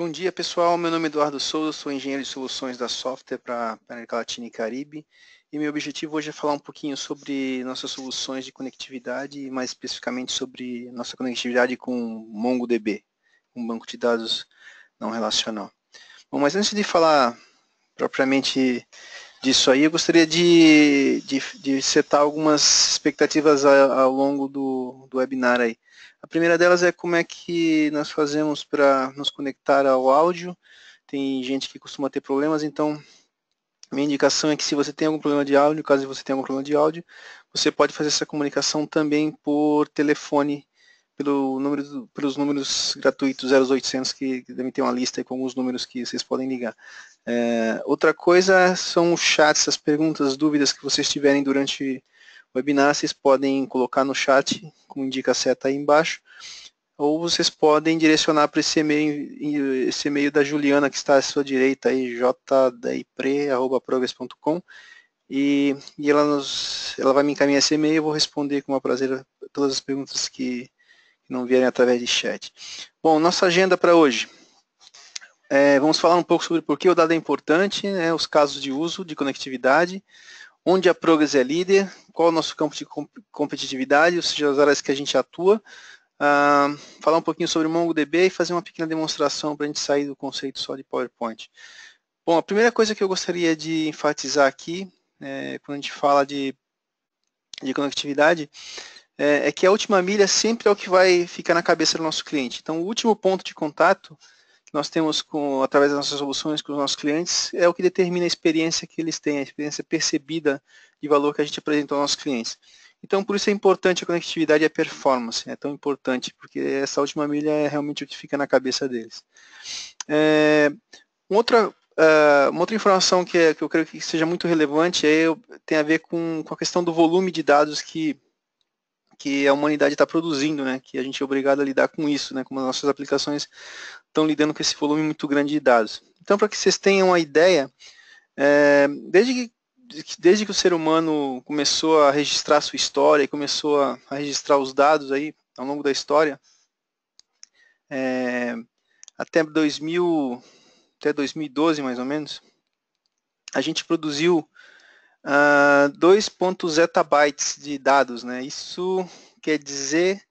Bom dia, pessoal. Meu nome é Eduardo Souza, sou engenheiro de soluções da software para América Latina e Caribe. E meu objetivo hoje é falar um pouquinho sobre nossas soluções de conectividade, mais especificamente sobre nossa conectividade com MongoDB, um banco de dados não relacional. Bom, mas antes de falar propriamente disso aí, eu gostaria de, de, de setar algumas expectativas ao longo do, do webinar aí. A primeira delas é como é que nós fazemos para nos conectar ao áudio. Tem gente que costuma ter problemas, então minha indicação é que se você tem algum problema de áudio, caso você tenha algum problema de áudio, você pode fazer essa comunicação também por telefone, pelo número, pelos números gratuitos 0800, que, que tem ter uma lista com alguns números que vocês podem ligar. É, outra coisa são os chats, as perguntas, as dúvidas que vocês tiverem durante webinar, vocês podem colocar no chat, como indica a seta aí embaixo, ou vocês podem direcionar para esse e-mail, esse e-mail da Juliana que está à sua direita aí, jdaipre@progress.com e, e ela, nos, ela vai me encaminhar esse e-mail, eu vou responder com maior prazer todas as perguntas que, que não vierem através de chat. Bom, nossa agenda para hoje. É, vamos falar um pouco sobre por que o dado é importante, né, os casos de uso de conectividade, onde a Progress é líder, qual o nosso campo de competitividade, ou seja, as áreas que a gente atua, uh, falar um pouquinho sobre o MongoDB e fazer uma pequena demonstração para a gente sair do conceito só de PowerPoint. Bom, a primeira coisa que eu gostaria de enfatizar aqui, é, quando a gente fala de, de conectividade, é, é que a última milha sempre é o que vai ficar na cabeça do nosso cliente. Então, o último ponto de contato nós temos com, através das nossas soluções com os nossos clientes, é o que determina a experiência que eles têm, a experiência percebida de valor que a gente apresenta aos nossos clientes. Então, por isso é importante a conectividade e a performance, é tão importante, porque essa última milha é realmente o que fica na cabeça deles. É, outra, é, uma outra informação que, é, que eu creio que seja muito relevante é, tem a ver com, com a questão do volume de dados que, que a humanidade está produzindo, né? que a gente é obrigado a lidar com isso, né? como as nossas aplicações estão lidando com esse volume muito grande de dados. Então, para que vocês tenham uma ideia, é, desde que desde que o ser humano começou a registrar sua história e começou a, a, registrar os dados aí ao longo da história, é, até 2000, até 2012 mais ou menos, a gente produziu uh, ah, 2.0 zettabytes de dados, né? Isso quer dizer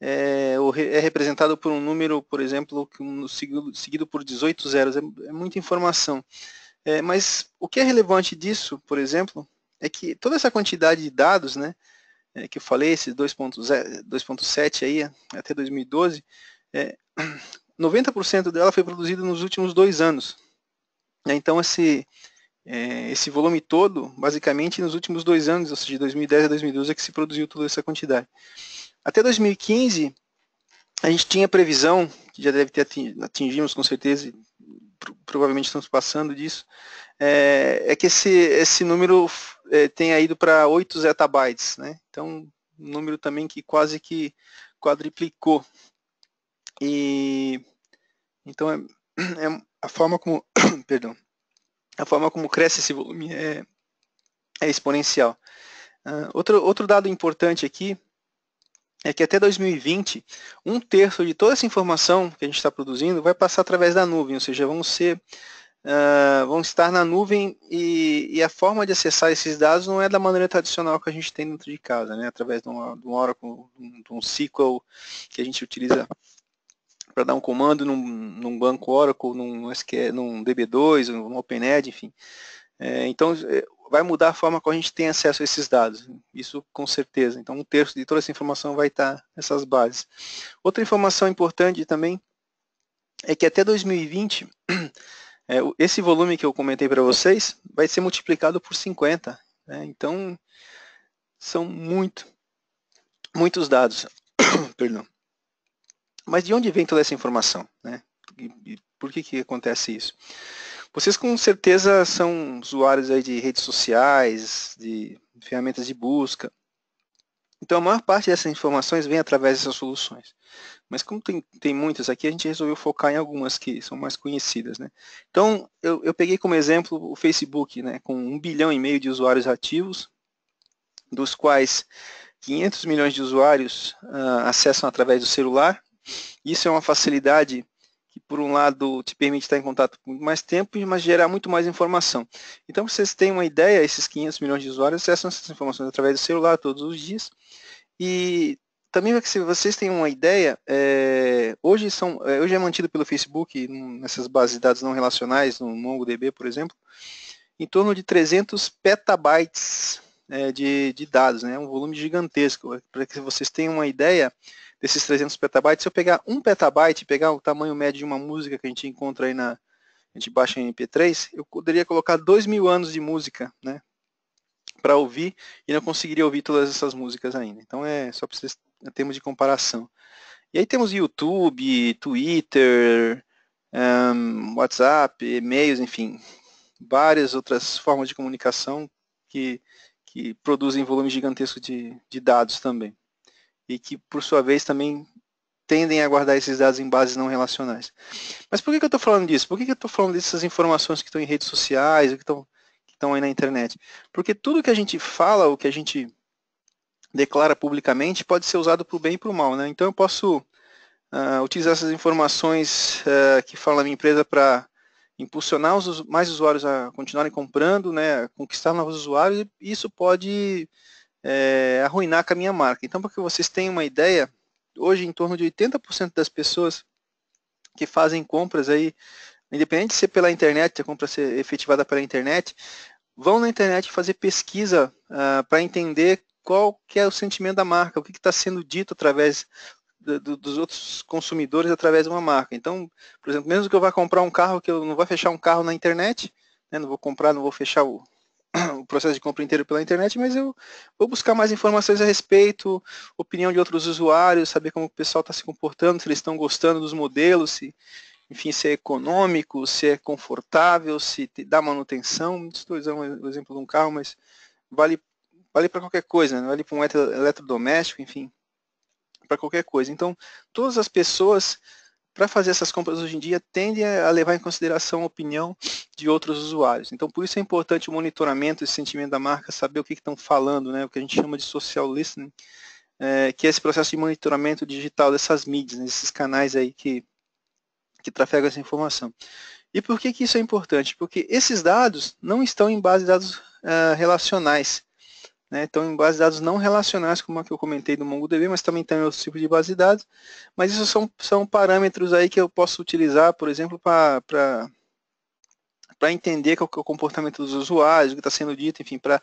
é, é representado por um número, por exemplo, seguido, por 18 zeros. É, é muita informação. É, mas o que é relevante disso, por exemplo, é que toda essa quantidade de dados, né, é, que eu falei, esses 2.7 aí, até 2012, é, 90% dela foi produzida nos últimos dois anos. É, então, esse, é, esse volume todo, basicamente, nos últimos dois anos, ou seja, de 2010 a 2012, é que se produziu toda essa quantidade. Até 2015, a gente tinha previsão, que já deve ter atingido, atingimos com certeza, provavelmente estamos passando disso, é, é que esse, esse número é, tenha ido para 8 zettabytes, né? Então, um número também que quase que quadriplicou. E então é, é a forma como, perdão, a forma como cresce esse volume é, é exponencial. Uh, outro, outro dado importante aqui é que até 2020, um terço de toda essa informação que a gente está produzindo vai passar através da nuvem, ou seja, vão ser uh, vão estar na nuvem e, e, a forma de acessar esses dados não é da maneira tradicional que a gente tem dentro de casa, né? através de, uma, de um Oracle, de um SQL que a gente utiliza para dar um comando num, num banco Oracle, num, SQL, num DB2, num OpenEd, enfim. É, então, é, vai mudar a forma como a gente tem acesso a esses dados. Isso com certeza. Então, um terço de toda essa informação vai estar nessas bases. Outra informação importante também é que até 2020, é, esse volume que eu comentei para vocês vai ser multiplicado por 50. Né? Então, são muito, muitos dados. Perdão. Mas de onde vem toda essa informação? Né? E por que, que acontece isso? Vocês com certeza são usuários aí de redes sociais, de ferramentas de busca. Então a maior parte dessas informações vem através dessas soluções. Mas como tem, tem muitas aqui, a gente resolveu focar em algumas que são mais conhecidas. Né? Então eu, eu peguei como exemplo o Facebook, né, com um bilhão e meio de usuários ativos, dos quais 500 milhões de usuários uh, acessam através do celular. Isso é uma facilidade que por um lado te permite estar em contato por mais tempo, mas gerar muito mais informação. Então, vocês têm uma ideia, esses 500 milhões de usuários acessam essas informações através do celular todos os dias. E também é se vocês têm uma ideia, é, hoje, são, é, hoje é mantido pelo Facebook, nessas bases de dados não relacionais, no MongoDB, por exemplo, em torno de 300 petabytes é, de, de dados, né? um volume gigantesco. Para que vocês tenham uma ideia, desses 300 petabytes, se eu pegar um petabyte, pegar o tamanho médio de uma música que a gente encontra aí na, a gente baixa em MP3, eu poderia colocar dois mil anos de música, né, para ouvir e não conseguiria ouvir todas essas músicas ainda. Então é só para vocês termos de comparação. E aí temos YouTube, Twitter, um, WhatsApp, e-mails, enfim, várias outras formas de comunicação que, que produzem volume gigantesco de, de dados também e que, por sua vez, também tendem a guardar esses dados em bases não relacionais. Mas por que, que eu estou falando disso? Por que, que eu estou falando dessas informações que estão em redes sociais, que estão que aí na internet? Porque tudo que a gente fala, o que a gente declara publicamente, pode ser usado para o bem e para o mal, né? Então eu posso uh, utilizar essas informações uh, que fala a minha empresa para impulsionar os, mais usuários a continuarem comprando, né? Conquistar novos usuários. E isso pode é, arruinar com a minha marca. Então, para que vocês tenham uma ideia, hoje em torno de 80% das pessoas que fazem compras aí, independente de ser pela internet, a compra ser efetivada pela internet, vão na internet fazer pesquisa uh, para entender qual que é o sentimento da marca, o que está sendo dito através dos outros consumidores através de uma marca. Então, por exemplo, mesmo que eu vá comprar um carro, que eu não vou fechar um carro na internet, né, não vou comprar, não vou fechar o, o processo de compra inteiro pela internet, mas eu vou buscar mais informações a respeito, opinião de outros usuários, saber como o pessoal está se comportando, se eles estão gostando dos modelos, se, enfim, se é econômico, se é confortável, se dá manutenção. Estou usando o exemplo de um carro, mas vale, vale para qualquer coisa, né? vale para um eletrodoméstico, enfim, para qualquer coisa. Então, todas as pessoas para fazer essas compras hoje em dia tende a levar em consideração a opinião de outros usuários. Então, por isso é importante o monitoramento, esse sentimento da marca, saber o que estão falando, né? o que a gente chama de social listening, é, que é esse processo de monitoramento digital dessas mídias, né? desses canais aí que, que trafegam essa informação. E por que, que isso é importante? Porque esses dados não estão em base de dados uh, relacionais, né? Estão em bases de dados não relacionais, como a que eu comentei do MongoDB, mas também tem outros tipos de base de dados. Mas isso são, são parâmetros aí que eu posso utilizar, por exemplo, para para entender qual é o comportamento dos usuários, o que está sendo dito, enfim, para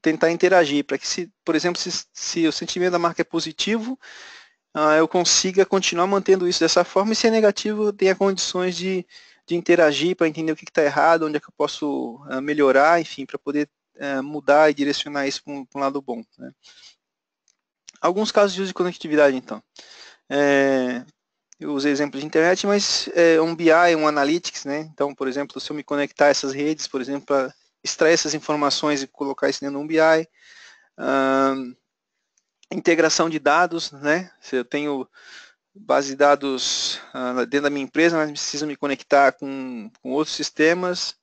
tentar interagir, para que, se, por exemplo, se, se, o sentimento da marca é positivo, uh, eu consiga continuar mantendo isso dessa forma, e se é negativo, eu tenha condições de, de interagir para entender o que está errado, onde é que eu posso uh, melhorar, enfim, para poder é, mudar e direcionar isso para um, lado bom. Né? Alguns casos de uso de conectividade, então. É, eu usei exemplo de internet, mas é um BI, um Analytics, né? Então, por exemplo, se eu me conectar a essas redes, por exemplo, para extrair essas informações e colocar isso dentro de um BI. integração de dados, né? Se eu tenho base de dados ah, dentro da minha empresa, mas preciso me conectar com, com outros sistemas,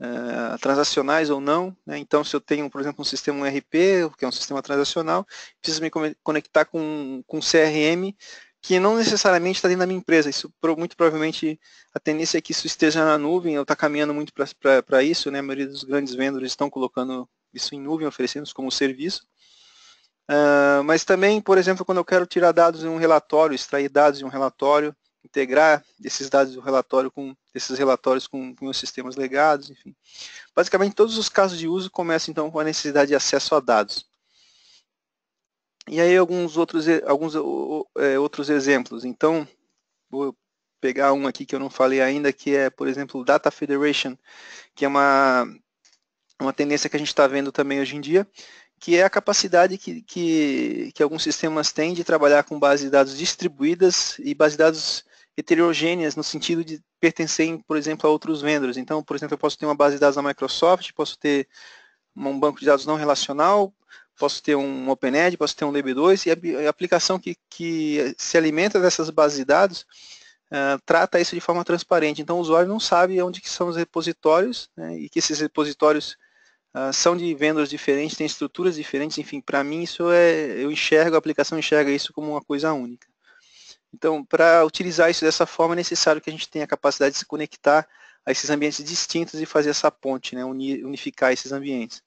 é, transacionais ou não. Né? Então, se eu tenho, por exemplo, um sistema ERP que é um sistema transacional, preciso me conectar com, com um CRM que não necessariamente está dentro da minha empresa. Isso muito provavelmente a tendência é que isso esteja na nuvem, eu está caminhando muito para isso, né? A maioria dos grandes vendedores estão colocando isso em nuvem, oferecendo isso como serviço. Uh, mas também, por exemplo, quando eu quero tirar dados em um relatório, extrair dados em um relatório, integrar esses dados do relatório com esses relatórios com, com os sistemas legados, enfim. Basicamente, todos os casos de uso começam então com a necessidade de acesso a dados. E aí alguns outros alguns é, outros exemplos. Então, vou pegar um aqui que eu não falei ainda, que é, por exemplo, Data Federation, que é uma uma tendência que a gente está vendo também hoje em dia, que é a capacidade que, que, que, alguns sistemas têm de trabalhar com base de dados distribuídas e base de dados heterogêneas no sentido de pertencerem, por exemplo, a outros vendors. Então, por exemplo, eu posso ter uma base de dados da Microsoft, posso ter um banco de dados não relacional, posso ter um OpenEd, posso ter um DB2, e a, aplicação que, que se alimenta dessas bases de dados uh, trata isso de forma transparente. Então, o usuário não sabe onde que são os repositórios né, e que esses repositórios uh, são de vendors diferentes, têm estruturas diferentes, enfim, para mim isso é, eu enxergo, a aplicação enxerga isso como uma coisa única. Então, para utilizar isso dessa forma, é necessário que a gente tenha a capacidade de se conectar a esses ambientes distintos e fazer essa ponte, né, unificar esses ambientes.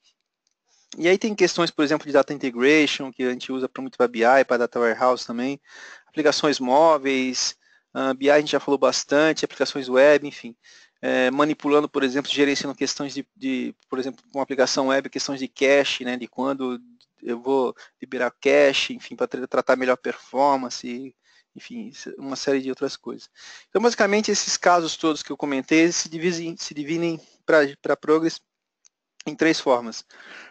E aí tem questões, por exemplo, de data integration, que a gente usa para muito para BI, para data warehouse também, aplicações móveis, uh, ah, BI a gente já falou bastante, aplicações web, enfim. É, manipulando, por exemplo, gerenciando questões de, de, por exemplo, com uma aplicação web, questões de cache, né, de quando eu vou liberar cache, enfim, para tratar melhor performance, enfim, é uma série de outras coisas. Então, basicamente, esses casos todos que eu comentei se dividem, se dividem para Progress em três formas.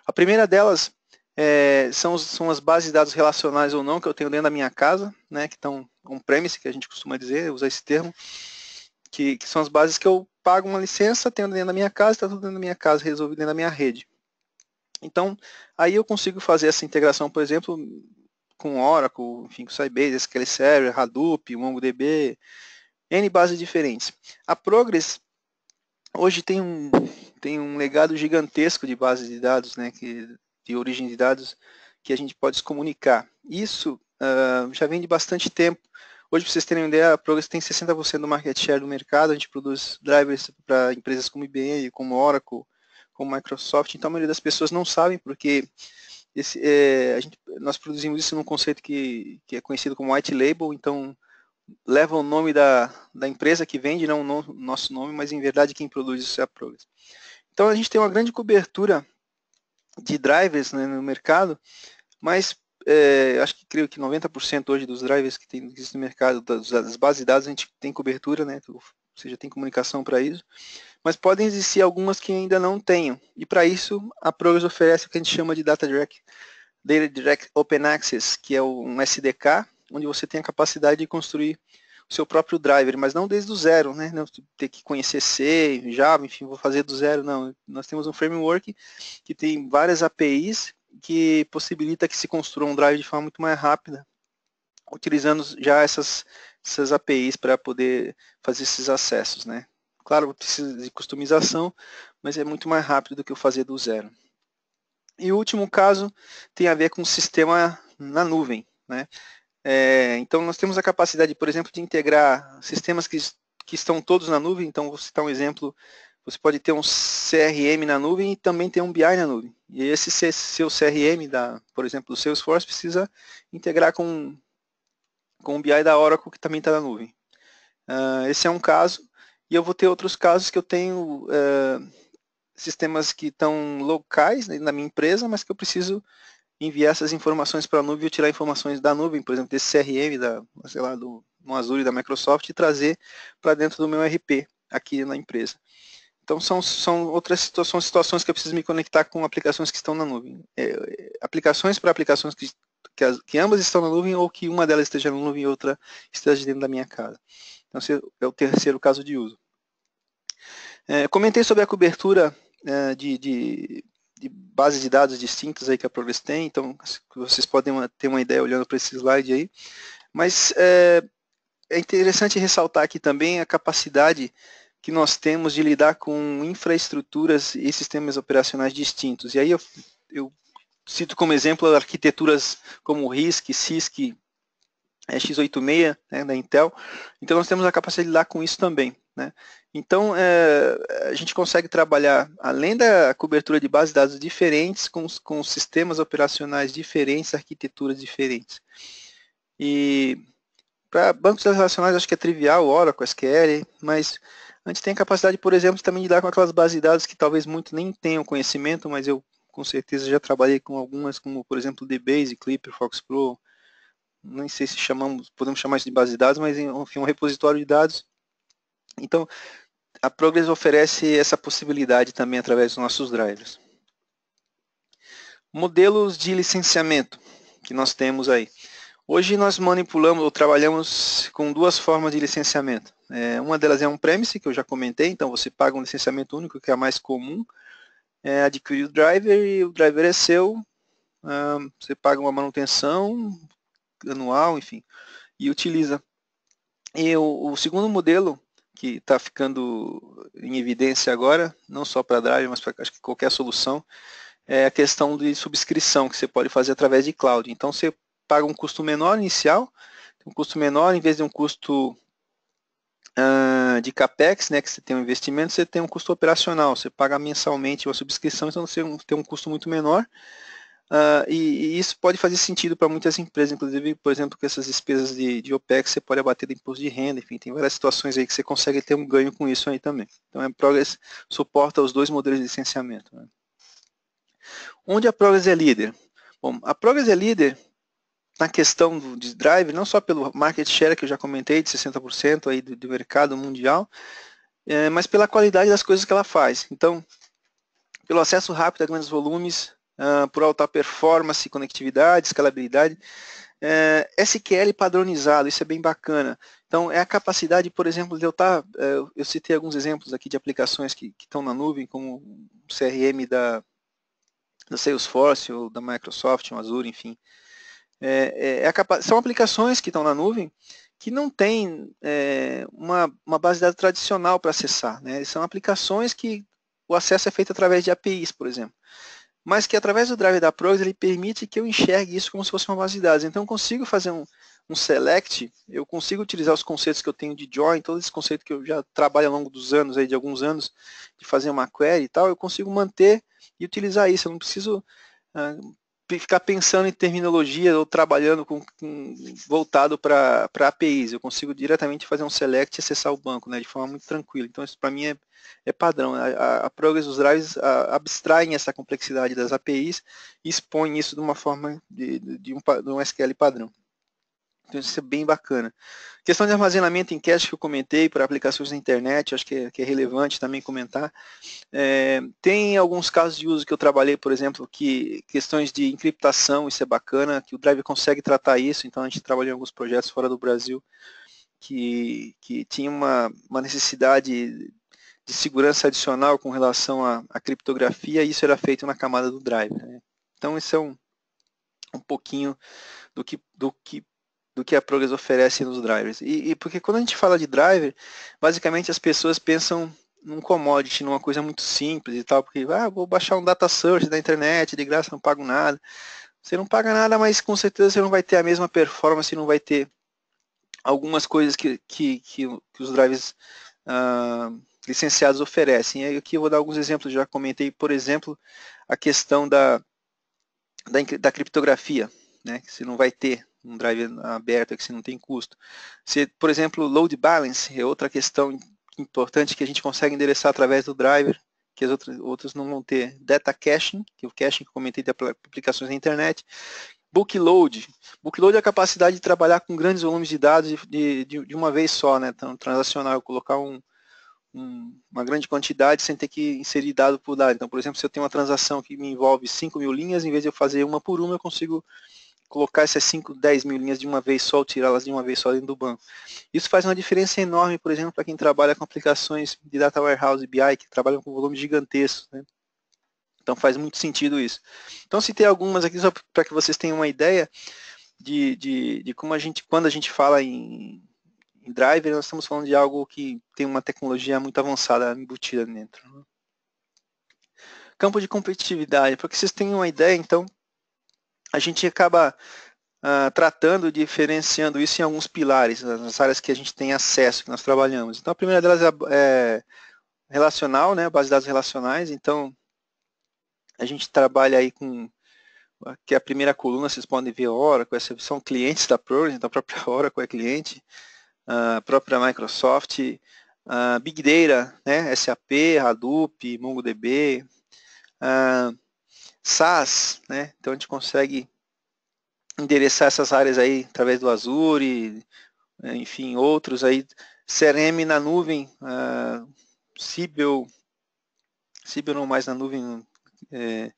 A primeira delas é, são, são, as bases de dados relacionais ou não que eu tenho dentro da minha casa, né, que estão on-premise, que a gente costuma dizer, usar esse termo, que, que, são as bases que eu pago uma licença, tenho dentro da minha casa, está tudo dentro da minha casa, resolvido dentro da minha rede. Então, aí eu consigo fazer essa integração, por exemplo, com Oracle, enfim, com Sybase, SQL Server, Hadoop, MongoDB, N bases diferentes. A Progress hoje tem um, tem um legado gigantesco de bases de dados, né, que, de origem de dados, que a gente pode se comunicar. Isso uh, já vem de bastante tempo. Hoje, para vocês terem uma ideia, a Progress tem 60% do market share do mercado, a gente produz drivers para empresas como IBM, como Oracle, como Microsoft, então a maioria das pessoas não sabem porque esse, é, gente, nós produzimos isso num conceito que, que é conhecido como white label, então leva o nome da, da empresa que vende, não o nosso nome, mas em verdade quem produz isso é a Progress. Então a gente tem uma grande cobertura de drivers né, no mercado, mas é, acho que creio que 90% hoje dos drivers que, tem, existem no mercado, das, das bases de dados, a gente tem cobertura, né, ou seja, tem comunicação para isso mas podem existir algumas que ainda não tenham. E para isso, a Progress oferece o que a gente chama de Data Direct, Data Direct Open Access, que é um SDK, onde você tem a capacidade de construir o seu próprio driver, mas não desde o zero, né? Não ter que conhecer C, Java, enfim, vou fazer do zero, não. Nós temos um framework que tem várias APIs que possibilita que se construa um driver de forma muito mais rápida, utilizando já essas, essas APIs para poder fazer esses acessos, né? Claro, precisa de customização, mas é muito mais rápido do que eu fazer do zero. E o último caso tem a ver com o sistema na nuvem. Né? É, então, nós temos a capacidade, por exemplo, de integrar sistemas que, que estão todos na nuvem. Então, vou citar um exemplo. Você pode ter um CRM na nuvem e também ter um BI na nuvem. E esse seu CRM, da, por exemplo, do Salesforce, precisa integrar com, com o BI da Oracle, que também está na nuvem. Uh, esse é um caso. E eu vou ter outros casos que eu tenho é, sistemas que estão locais né, na minha empresa, mas que eu preciso enviar essas informações para a nuvem ou tirar informações da nuvem, por exemplo, desse CRM, da, sei lá, do no Azure da Microsoft e trazer para dentro do meu RP aqui na empresa. Então são, são outras situações, situações que eu preciso me conectar com aplicações que estão na nuvem. É, aplicações para aplicações que, que, as, que, ambas estão na nuvem ou que uma delas esteja na nuvem e outra esteja dentro da minha casa. Então, é o terceiro caso de uso. É, comentei sobre a cobertura é, de, de, de, bases de dados distintas aí que a Progress tem, então vocês podem ter uma ideia olhando para esse slide aí. Mas é, é interessante ressaltar aqui também a capacidade que nós temos de lidar com infraestruturas e sistemas operacionais distintos. E aí eu, eu cito como exemplo arquiteturas como RISC, CISC, é, x86 né, da Intel. Então nós temos a capacidade de lidar com isso também. Né? Então é, a gente consegue trabalhar, além da cobertura de bases de dados diferentes, com, com sistemas operacionais diferentes, arquiteturas diferentes. E para bancos relacionais acho que é trivial, Oracle, SQL, mas a gente tem a capacidade, por exemplo, também de lidar com aquelas bases de dados que talvez muito nem tenham conhecimento, mas eu com certeza já trabalhei com algumas, como por exemplo DBase, Clipper, FoxPro, nem sei se chamamos, podemos chamar isso de base de dados, mas enfim, um repositório de dados. Então, a Progress oferece essa possibilidade também através dos nossos drivers. Modelos de licenciamento que nós temos aí. Hoje nós manipulamos ou trabalhamos com duas formas de licenciamento. É, uma delas é um premise, que eu já comentei, então você paga um licenciamento único, que é a mais comum, é, adquire o driver e o driver é seu, você paga uma manutenção, anual, enfim, e utiliza. E o, o segundo modelo que está ficando em evidência agora, não só para Drive, mas para qualquer solução, é a questão de subscrição que você pode fazer através de cloud. Então você paga um custo menor inicial, um custo menor em vez de um custo uh, de capex, né, que você tem um investimento, você tem um custo operacional. Você paga mensalmente uma subscrição, então você tem um custo muito menor Uh, e, e, isso pode fazer sentido para muitas empresas, inclusive, por exemplo, com essas despesas de, de OPEX, você pode abater do imposto de renda, enfim, tem várias situações aí que você consegue ter um ganho com isso aí também. Então, a é Progress suporta os dois modelos de licenciamento. Né? Onde a Progress é líder? Bom, a Progress é líder na questão do, de drive, não só pelo market share que eu já comentei, de 60% aí do, do, mercado mundial, é, mas pela qualidade das coisas que ela faz. Então, pelo acesso rápido a grandes volumes, ah, por alta performance, conectividade, escalabilidade. É, SQL padronizado, isso é bem bacana. Então, é a capacidade, por exemplo, de eu tá, é, estar. eu citei alguns exemplos aqui de aplicações que estão na nuvem, como o CRM da, da Salesforce, ou da Microsoft, um Azure, enfim. É, é, é são aplicações que estão na nuvem que não tem é, uma, uma, base de dados tradicional para acessar. Né? São aplicações que o acesso é feito através de APIs, por exemplo mas que através do drive da Progs ele permite que eu enxergue isso como se fosse uma base de dados. Então eu consigo fazer um, um select, eu consigo utilizar os conceitos que eu tenho de join, todo esse conceito que eu já trabalho ao longo dos anos, aí, de alguns anos, de fazer uma query e tal, eu consigo manter e utilizar isso. Eu não preciso uh, ficar pensando em terminologia ou trabalhando com, com voltado para APIs. Eu consigo diretamente fazer um select e acessar o banco, né, de forma muito tranquila. Então isso para mim é, é padrão. A, a, Progress os drives a, abstraem essa complexidade das APIs e expõem isso de uma forma de, de, um, de um SQL padrão. Então isso é bem bacana. Questão de armazenamento em cache que eu comentei para aplicações na internet, acho que é, que é relevante também comentar. É, tem alguns casos de uso que eu trabalhei, por exemplo, que questões de encriptação, isso é bacana, que o Drive consegue tratar isso, então a gente trabalhou em alguns projetos fora do Brasil que, que tinha uma, uma necessidade de segurança adicional com relação à, à criptografia, e isso era feito na camada do Drive. Né? Então isso é um, um pouquinho do que, do que do que a Progress oferece nos drivers. E, e, porque quando a gente fala de driver, basicamente as pessoas pensam num commodity, numa coisa muito simples e tal, porque ah, vou baixar um data search da internet, de graça não pago nada. Você não paga nada, mas com certeza você não vai ter a mesma performance, não vai ter algumas coisas que, que, que, que os drivers ah, licenciados oferecem. E aqui eu vou dar alguns exemplos, já comentei, por exemplo, a questão da, da, da criptografia, né? Que você não vai ter um drive aberto que você não tem custo. Se, por exemplo, load balance é outra questão importante que a gente consegue endereçar através do driver, que as outras, outros não vão ter. Data caching, que é o caching que eu comentei de aplicações na internet. load Book load é a capacidade de trabalhar com grandes volumes de dados de, de, de uma vez só, né? Então, transacional, colocar um, um, uma grande quantidade sem ter que inserir dado por dado. Então, por exemplo, se eu tenho uma transação que me envolve 5 mil linhas, em vez de eu fazer uma por uma, eu consigo colocar essas 5, 10 mil linhas de uma vez só ou tirá-las de uma vez só dentro do banco. Isso faz uma diferença enorme, por exemplo, para quem trabalha com aplicações de Data Warehouse e BI, que trabalham com volumes gigantescos. Né? Então faz muito sentido isso. Então citei algumas aqui só para que vocês tenham uma ideia de, de, de, como a gente, quando a gente fala em, em driver, nós estamos falando de algo que tem uma tecnologia muito avançada embutida dentro. Né? Campo de competitividade, para que vocês tenham uma ideia, então, a gente acaba uh, tratando, diferenciando isso em alguns pilares, nas áreas que a gente tem acesso, que nós trabalhamos. Então, a primeira delas é, é relacional, né, base de dados relacionais. Então, a gente trabalha aí com que é a primeira coluna vocês podem ver Oracle, essa são clientes da Prodigy, então a própria Oracle é cliente, a própria Microsoft, a Big Data, né, SAP, Hadoop, MongoDB, SaaS, né? Então a gente consegue endereçar essas áreas aí através do Azure, né? enfim, outros aí, CRM na nuvem, uh, ah, Cibel, não mais na nuvem, é,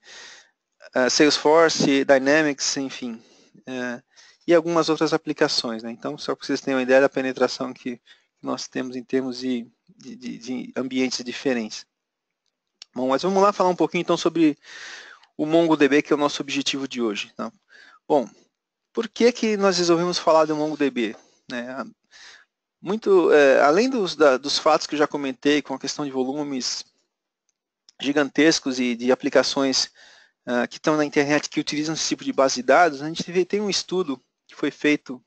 ah, Salesforce, Dynamics, enfim, é, e algumas outras aplicações, né? Então, só para vocês terem uma ideia da penetração que nós temos em termos de, de, de ambientes diferentes. Bom, mas vamos lá falar um pouquinho então sobre o MongoDB, que é o nosso objetivo de hoje. Tá? Bom, por que, que nós resolvemos falar do MongoDB? Né? Muito, é, além dos, da, dos fatos que eu já comentei, com a questão de volumes gigantescos e de aplicações uh, que estão na internet que utilizam esse tipo de base de dados, a gente tem um estudo que foi feito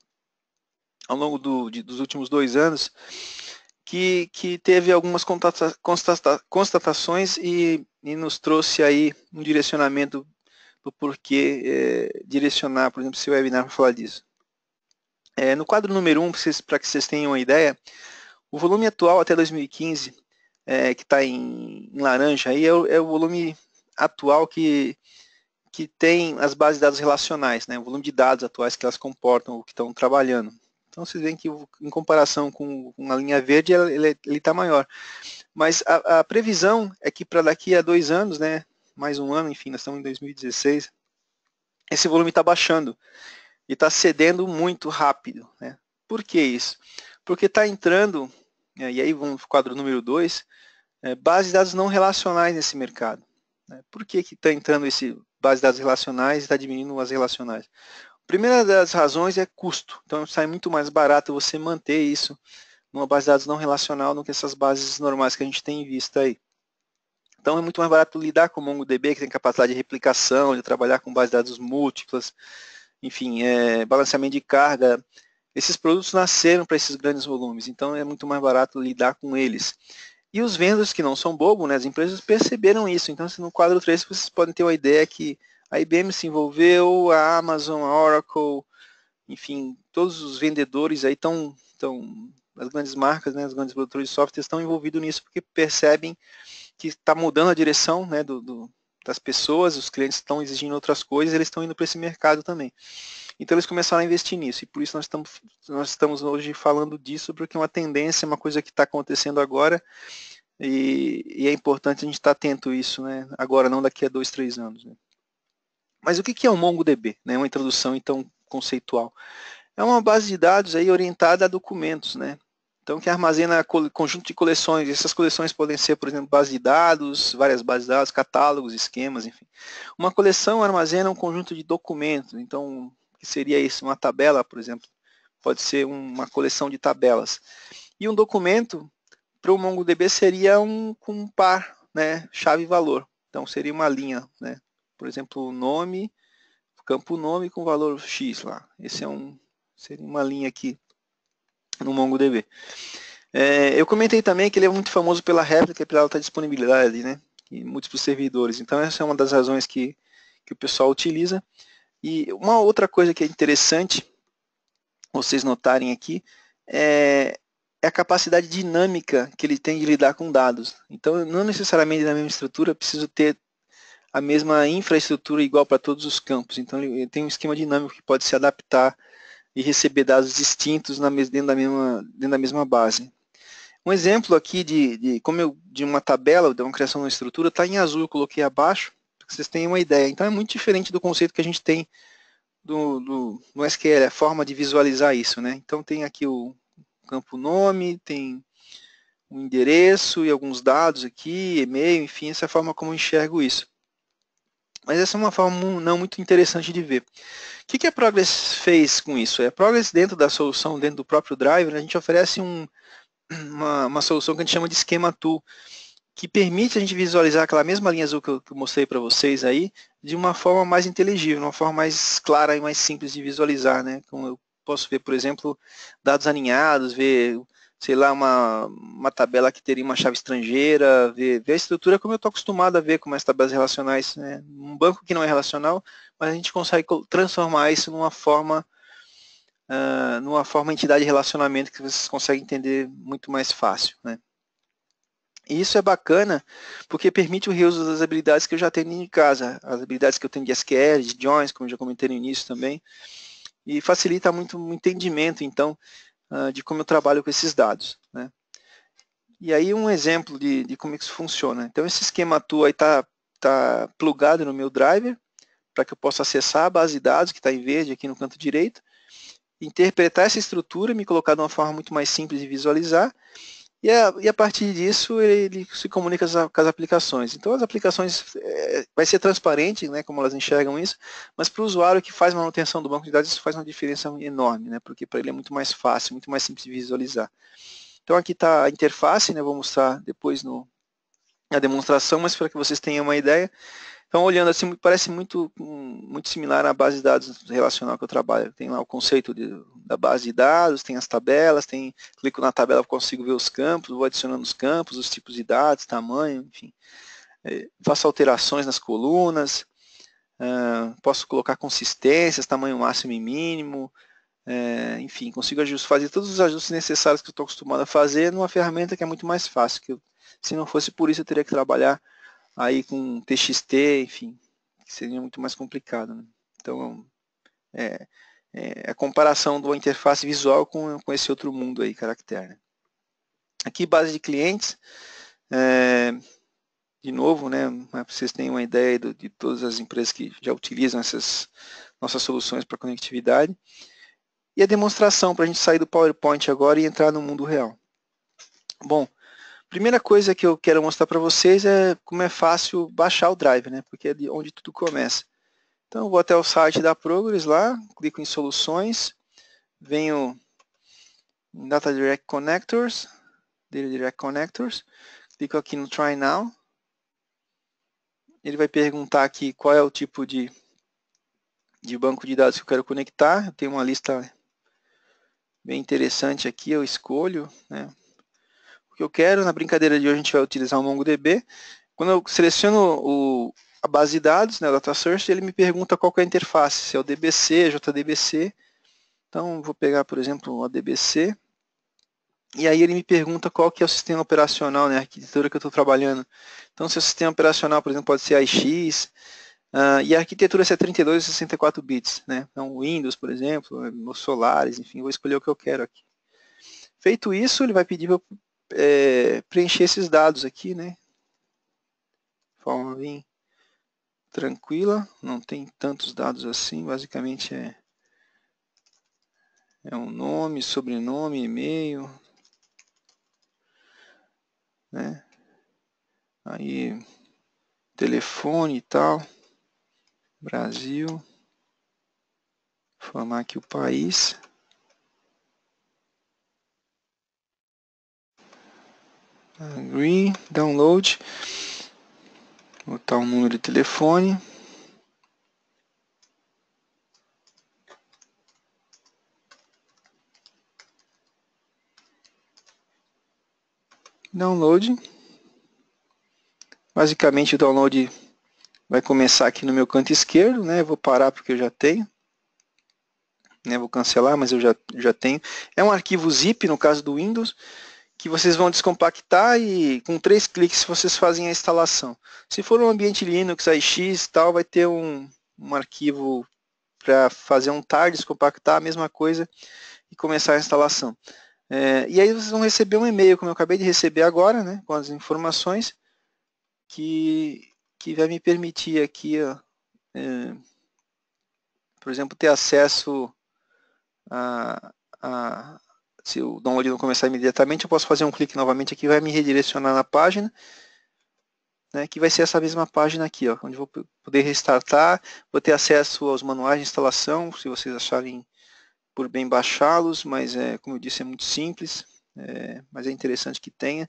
ao longo do, de, dos últimos dois anos, que, que teve algumas constata, constata, constatações e e nos trouxe aí um direcionamento do porquê é, direcionar, por exemplo, seu webinar para falar disso. É, no quadro número 1, um, para que vocês tenham uma ideia, o volume atual até 2015, é, que está em, em, laranja, aí é o, é o, volume atual que, que tem as bases de dados relacionais, né, o volume de dados atuais que elas comportam ou que estão trabalhando. Então vocês veem que em comparação com, com a linha verde, ele é, está maior. Mas a, a previsão é que para daqui a dois anos, né, mais um ano, enfim, nós estamos em 2016, esse volume está baixando e está cedendo muito rápido. Né? Por que isso? Porque está entrando, né, e aí vamos para o quadro número 2, é, base de dados não relacionais nesse mercado. Né? Por que está entrando esse base de dados relacionais e está diminuindo as relacionais? Primeira das razões é custo. Então sai muito mais barato você manter isso numa base de dados não relacional do que essas bases normais que a gente tem visto aí. Então é muito mais barato lidar com o MongoDB, que tem capacidade de replicação, de trabalhar com bases de dados múltiplas, enfim, é, balanceamento de carga. Esses produtos nasceram para esses grandes volumes, então é muito mais barato lidar com eles. E os vendors que não são bobo, né, as empresas perceberam isso. Então, assim, no quadro 3, vocês podem ter uma ideia que a IBM se envolveu, a Amazon, a Oracle, enfim, todos os vendedores aí estão as grandes marcas, né, as grandes produtoras de software estão envolvidos nisso porque percebem que está mudando a direção né, do, do, das pessoas, os clientes estão exigindo outras coisas, eles estão indo para esse mercado também. Então eles começaram a investir nisso, e por isso nós estamos, nós estamos hoje falando disso, porque é uma tendência, é uma coisa que está acontecendo agora, e, e, é importante a gente estar tá atento a isso, né? agora, não daqui a dois, três anos. Né? Mas o que, que é o MongoDB? Né? Uma introdução, então, conceitual. É uma base de dados aí orientada a documentos, né? Então, que armazena conjunto de coleções. Essas coleções podem ser, por exemplo, base de dados, várias bases de dados, catálogos, esquemas, enfim. Uma coleção armazena um conjunto de documentos. Então, o que seria isso? Uma tabela, por exemplo. Pode ser uma coleção de tabelas. E um documento, para o MongoDB, seria um, um par, né? chave e valor. Então, seria uma linha, né? Por exemplo, nome, campo nome com valor X lá. Esse é um, seria uma linha aqui no MongoDB. É, eu comentei também que ele é muito famoso pela réplica e pela alta disponibilidade, né? Em múltiplos servidores. Então essa é uma das razões que, que o pessoal utiliza. E uma outra coisa que é interessante vocês notarem aqui é, é a capacidade dinâmica que ele tem de lidar com dados. Então, não necessariamente na mesma estrutura, preciso ter a mesma infraestrutura igual para todos os campos. Então, ele tem um esquema dinâmico que pode se adaptar e receber dados distintos na, dentro, da mesma, dentro da mesma base. Um exemplo aqui de, de como eu, de uma tabela, de uma criação de uma estrutura, está em azul, eu coloquei abaixo, para que vocês tenham uma ideia. Então é muito diferente do conceito que a gente tem do, do, no SQL, a forma de visualizar isso. Né? Então tem aqui o campo nome, tem o endereço e alguns dados aqui, e-mail, enfim, essa é a forma como eu enxergo isso. Mas essa é uma forma não muito interessante de ver. O que, que a Progress fez com isso? É, a Progress, dentro da solução, dentro do próprio driver, a gente oferece um, uma, uma, solução que a gente chama de esquema tool, que permite a gente visualizar aquela mesma linha azul que eu, que eu mostrei para vocês aí, de uma forma mais inteligível, uma forma mais clara e mais simples de visualizar. Né? Como eu posso ver, por exemplo, dados alinhados, ver sei lá, uma, uma tabela que teria uma chave estrangeira, ver, ver a estrutura como eu estou acostumado a ver com as tabelas relacionais. Né? Um banco que não é relacional, mas a gente consegue transformar isso numa forma, uh, numa forma entidade de relacionamento que vocês conseguem entender muito mais fácil. Né? E isso é bacana porque permite o reuso das habilidades que eu já tenho em casa, as habilidades que eu tenho de SQL, de joins, como eu já comentei no início também, e facilita muito o entendimento, então, ah, de como eu trabalho com esses dados. Né? E aí um exemplo de, de, como isso funciona. Então esse esquema atua está tá plugado no meu driver, para que eu possa acessar a base de dados, que está em verde aqui no canto direito, interpretar essa estrutura, me colocar de uma forma muito mais simples de visualizar, e a, e a partir disso ele, se comunica com as aplicações. Então as aplicações é, vai ser transparente, né, como elas enxergam isso, mas para o usuário que faz manutenção do banco de dados isso faz uma diferença enorme, né, porque para ele é muito mais fácil, muito mais simples de visualizar. Então aqui está a interface, né, vou mostrar depois no, na demonstração, mas para que vocês tenham uma ideia, então, olhando assim, parece muito, muito similar à base de dados relacional que eu trabalho. Tem lá o conceito de, da base de dados, tem as tabelas, tem clico na tabela, consigo ver os campos, vou adicionando os campos, os tipos de dados, tamanho, enfim. É, faço alterações nas colunas, é, posso colocar consistências, tamanho máximo e mínimo, é, enfim, consigo fazer todos os ajustes necessários que eu estou acostumado a fazer numa ferramenta que é muito mais fácil. Que eu, se não fosse por isso, eu teria que trabalhar aí com TXT, enfim, seria muito mais complicado. Né? Então, é, é, é, a comparação de uma interface visual com, com esse outro mundo aí, caractere. Né? Aqui, base de clientes, é, de novo, né, para vocês terem uma ideia do, de todas as empresas que já utilizam essas nossas soluções para conectividade. E a demonstração, para a gente sair do PowerPoint agora e entrar no mundo real. Bom, Primeira coisa que eu quero mostrar para vocês é como é fácil baixar o Drive, né? Porque é de onde tudo começa. Então eu vou até o site da Progress lá, clico em soluções, venho em Data Direct Connectors, Data Direct Connectors, clico aqui no Try Now. Ele vai perguntar aqui qual é o tipo de, de banco de dados que eu quero conectar. Eu tenho uma lista bem interessante aqui, eu escolho, né? que eu quero. Na brincadeira de hoje a gente vai utilizar o MongoDB. Quando eu seleciono o, a base de dados, né, o data source, ele me pergunta qual é a interface, se é o DBC, JDBC. Então vou pegar, por exemplo, o ADBC. E aí ele me pergunta qual que é o sistema operacional, né, a arquitetura que eu estou trabalhando. Então, se o sistema operacional, por exemplo, pode ser AIX, uh, ah, e a arquitetura se é 32 e 64 bits, né? Então, Windows, por exemplo, Solaris, enfim, vou escolher o que eu quero aqui. Feito isso, ele vai pedir para é, preencher esses dados aqui, né? Forma bem tranquila, não tem tantos dados assim, basicamente é, é um nome, sobrenome, e-mail, né? Aí telefone e tal, Brasil, formar aqui o país. Agree, download. botar um número de telefone. Download. Basicamente o download vai começar aqui no meu canto esquerdo, né? Vou parar porque eu já tenho. Né? Vou cancelar, mas eu já, já tenho. É um arquivo zip, no caso do Windows que vocês vão descompactar e com três cliques vocês fazem a instalação. Se for um ambiente Linux, AIX e tal, vai ter um, um arquivo para fazer um tar, descompactar a mesma coisa e começar a instalação. É, e aí vocês vão receber um e-mail, como eu acabei de receber agora, né, com as informações, que, que vai me permitir aqui, ó, é, por exemplo, ter acesso a, a, se o download não começar imediatamente, eu posso fazer um clique novamente aqui, vai me redirecionar na página, né, que vai ser essa mesma página aqui, ó, onde eu vou poder restartar, vou ter acesso aos manuais de instalação, se vocês acharem por bem baixá-los, mas é, como eu disse, é muito simples, é, mas é interessante que tenha.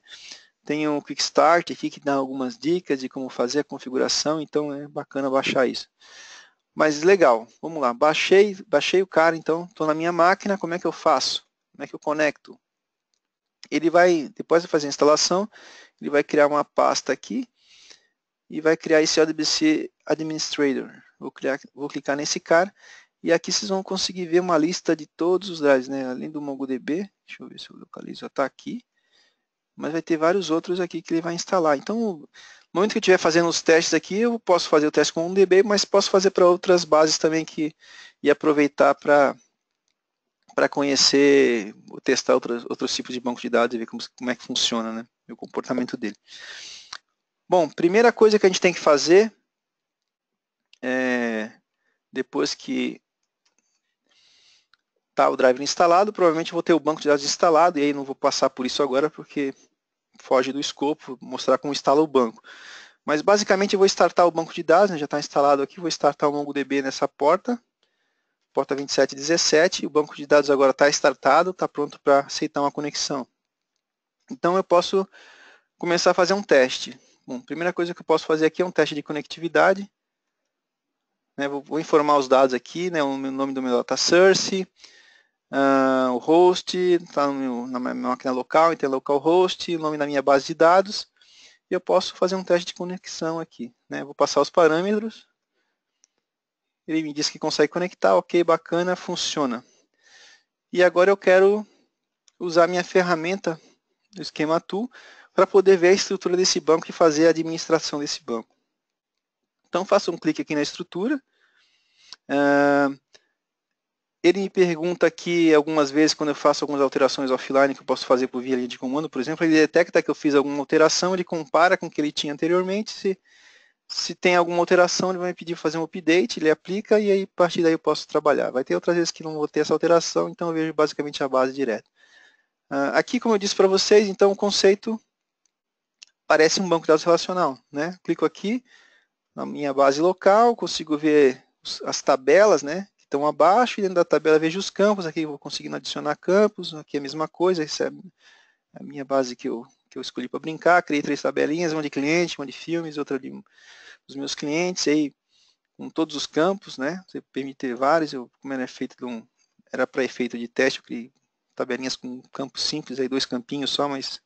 Tem o um Quick Start aqui que dá algumas dicas de como fazer a configuração, então é bacana baixar isso. Mas legal, vamos lá, baixei, baixei o cara, então estou na minha máquina, como é que eu faço? é que eu conecto. Ele vai, depois de fazer a instalação, ele vai criar uma pasta aqui e vai criar esse ODBC Administrator. Vou, criar, vou clicar nesse cara e aqui vocês vão conseguir ver uma lista de todos os drives, né? além do MongoDB. Deixa eu ver se eu localizo, está aqui. Mas vai ter vários outros aqui que ele vai instalar. Então, no momento que eu estiver fazendo os testes aqui, eu posso fazer o teste com um DB, mas posso fazer para outras bases também que, e aproveitar para para conhecer ou testar outros, outros tipos de banco de dados e ver como, como é que funciona né, o comportamento dele. Bom, primeira coisa que a gente tem que fazer é, depois que tá o driver instalado, provavelmente vou ter o banco de dados instalado e aí não vou passar por isso agora porque foge do escopo, mostrar como instala o banco. Mas basicamente eu vou startar o banco de dados, né, já está instalado aqui, vou startar o MongoDB nessa porta, porta 2717, e o banco de dados agora está startado, está pronto para aceitar uma conexão. Então eu posso começar a fazer um teste. Bom, a primeira coisa que eu posso fazer aqui é um teste de conectividade. Né, vou, vou, informar os dados aqui, né, o nome do meu data tá source, uh, ah, o host, está na minha máquina local, host, o nome da minha base de dados. E eu posso fazer um teste de conexão aqui. Né, vou passar os parâmetros, ele me disse que consegue conectar, ok, bacana, funciona. E agora eu quero usar minha ferramenta do esquema tool para poder ver a estrutura desse banco e fazer a administração desse banco. Então faço um clique aqui na estrutura. Uh, ele me pergunta aqui algumas vezes quando eu faço algumas alterações offline que eu posso fazer por via linha de comando, por exemplo, ele detecta que eu fiz alguma alteração, ele compara com o que ele tinha anteriormente, se se tem alguma alteração, ele vai me pedir fazer um update, ele aplica e aí a partir daí eu posso trabalhar. Vai ter outras vezes que não vou ter essa alteração, então eu vejo basicamente a base direto. Uh, aqui, como eu disse para vocês, então o conceito parece um banco de dados relacional. Né? Clico aqui na minha base local, consigo ver as tabelas né, que estão abaixo, e dentro da tabela vejo os campos, aqui eu vou conseguindo adicionar campos, aqui é a mesma coisa, essa é a minha base que eu que eu escolhi para brincar, criei três tabelinhas, uma de cliente, uma de filmes, outra de dos meus clientes, aí com todos os campos, né? Você permite vários, eu, como era feito de um, era para efeito de teste, eu criei tabelinhas com campos simples, aí dois campinhos só, mas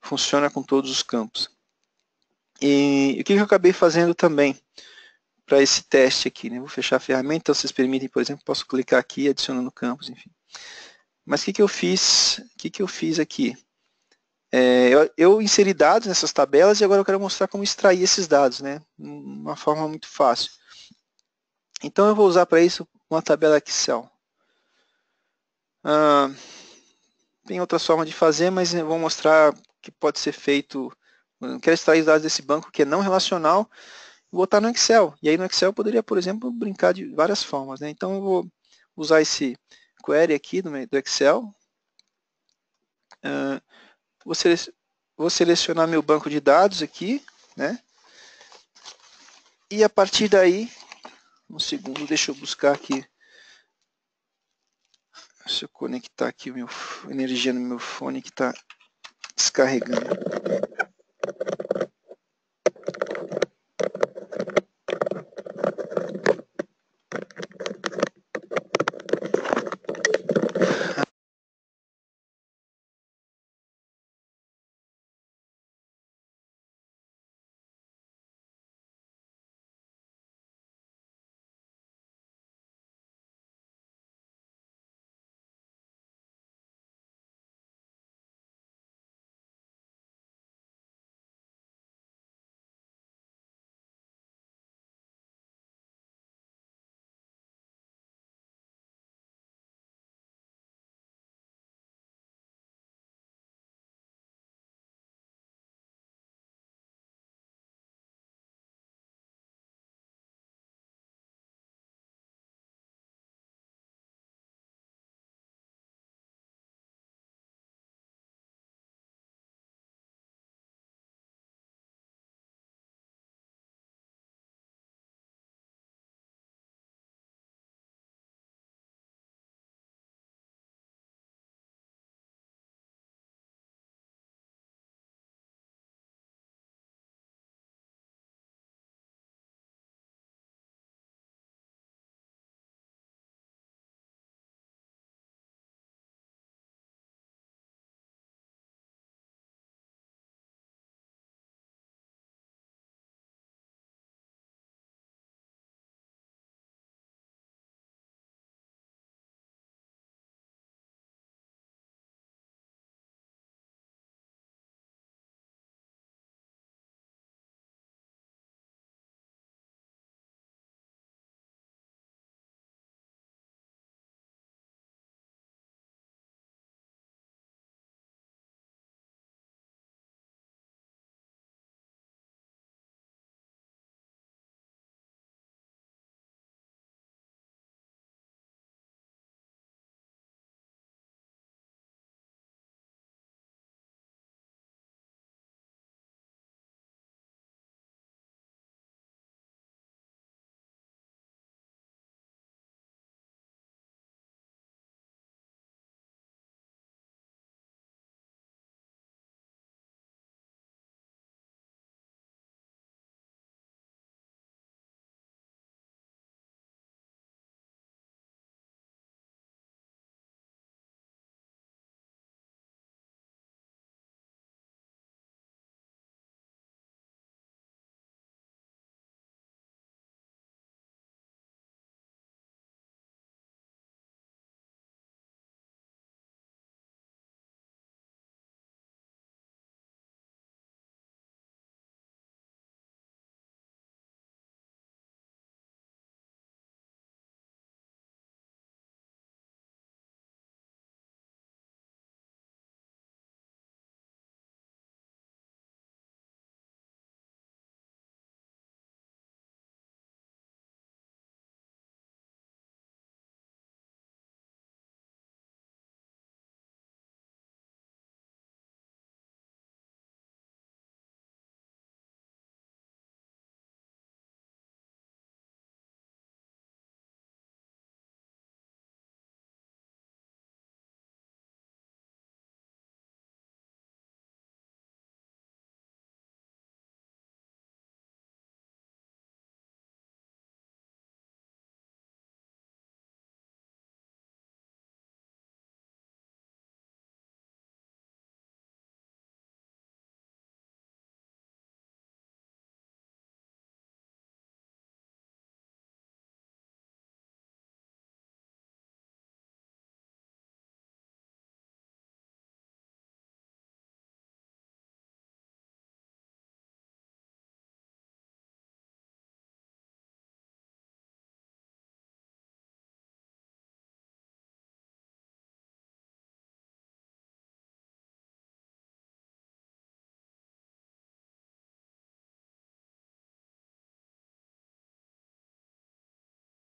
funciona com todos os campos. E, e o que eu acabei fazendo também para esse teste aqui, né? Vou fechar a ferramenta, então vocês permitem, por exemplo, posso clicar aqui adicionando campos, enfim. Mas o que, que eu fiz? O que, que eu fiz aqui? É, eu, eu, inseri dados nessas tabelas e agora eu quero mostrar como extrair esses dados, né? Uma forma muito fácil. Então eu vou usar para isso uma tabela Excel. Ah, tem outras formas de fazer, mas eu vou mostrar que pode ser feito. Eu quero extrair os dados desse banco que é não relacional e botar no Excel. E aí no Excel eu poderia, por exemplo, brincar de várias formas, né? Então eu vou usar esse query aqui do, Excel. Ah, Vou, sele vou selecionar meu banco de dados aqui, né? E a partir daí, um segundo, deixa eu buscar aqui. Deixa eu conectar aqui o meu energia no meu fone que está descarregando.